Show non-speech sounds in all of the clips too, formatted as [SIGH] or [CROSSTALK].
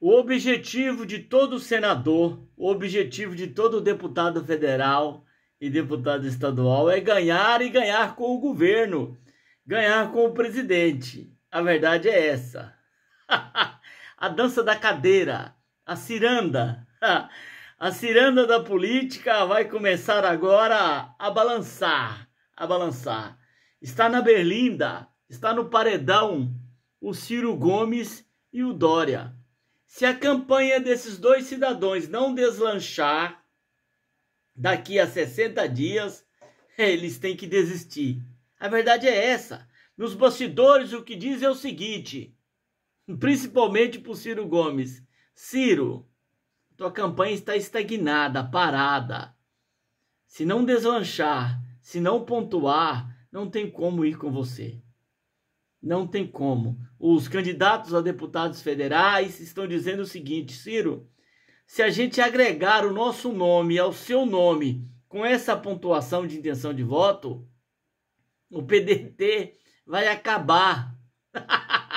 O objetivo de todo senador, o objetivo de todo deputado federal e deputado estadual é ganhar e ganhar com o governo, ganhar com o presidente. A verdade é essa. [LAUGHS] a dança da cadeira, a ciranda. [LAUGHS] a ciranda da política vai começar agora a balançar, a balançar. Está na berlinda, está no paredão o Ciro Gomes e o Dória. Se a campanha desses dois cidadãos não deslanchar daqui a 60 dias, [LAUGHS] eles têm que desistir. A verdade é essa. Nos bastidores, o que diz é o seguinte, principalmente para o Ciro Gomes: Ciro, tua campanha está estagnada, parada. Se não deslanchar, se não pontuar, não tem como ir com você. Não tem como. Os candidatos a deputados federais estão dizendo o seguinte, Ciro, se a gente agregar o nosso nome ao seu nome com essa pontuação de intenção de voto, o PDT vai acabar.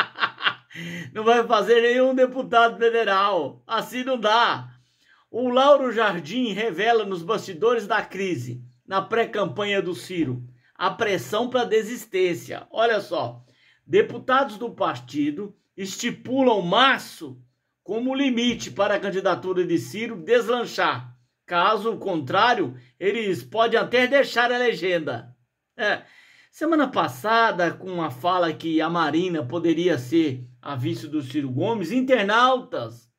[LAUGHS] não vai fazer nenhum deputado federal. Assim não dá. O Lauro Jardim revela nos bastidores da crise, na pré-campanha do Ciro, a pressão para desistência. Olha só, Deputados do partido estipulam março como limite para a candidatura de Ciro deslanchar. Caso contrário, eles podem até deixar a legenda. É. Semana passada, com a fala que a Marina poderia ser a vice do Ciro Gomes, internautas,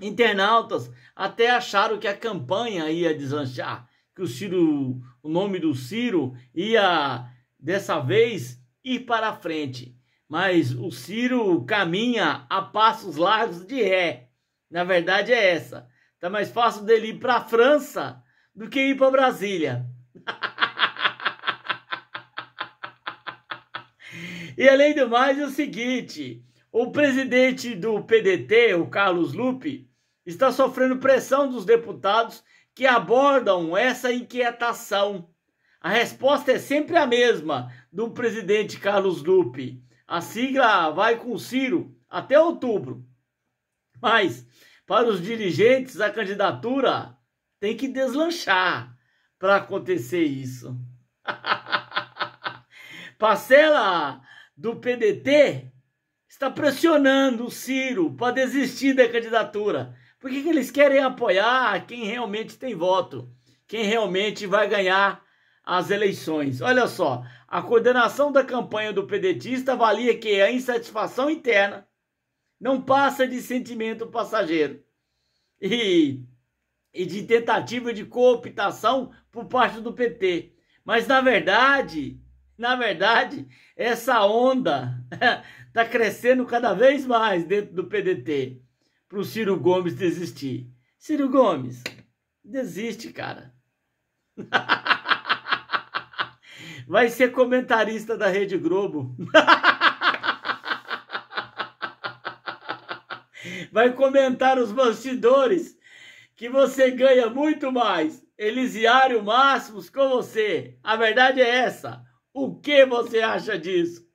internautas até acharam que a campanha ia deslanchar, que o Ciro, o nome do Ciro ia dessa vez ir para frente. Mas o Ciro caminha a passos largos de ré. Na verdade é essa. Tá mais fácil dele ir para a França do que ir para Brasília. [LAUGHS] e além do mais é o seguinte, o presidente do PDT, o Carlos Lupe, está sofrendo pressão dos deputados que abordam essa inquietação a resposta é sempre a mesma do presidente Carlos Lupe. A sigla vai com Ciro até outubro. Mas, para os dirigentes, a candidatura tem que deslanchar para acontecer isso. [LAUGHS] Parcela do PDT está pressionando o Ciro para desistir da candidatura. Porque eles querem apoiar quem realmente tem voto, quem realmente vai ganhar às eleições. Olha só, a coordenação da campanha do pedetista avalia que a insatisfação interna não passa de sentimento passageiro e, e de tentativa de cooptação por parte do PT. Mas na verdade, na verdade, essa onda está [LAUGHS] crescendo cada vez mais dentro do PDT para o Ciro Gomes desistir. Ciro Gomes, desiste, cara. [LAUGHS] vai ser comentarista da Rede Globo. [LAUGHS] vai comentar os bastidores que você ganha muito mais. Elisiário Máximos com você. A verdade é essa. O que você acha disso?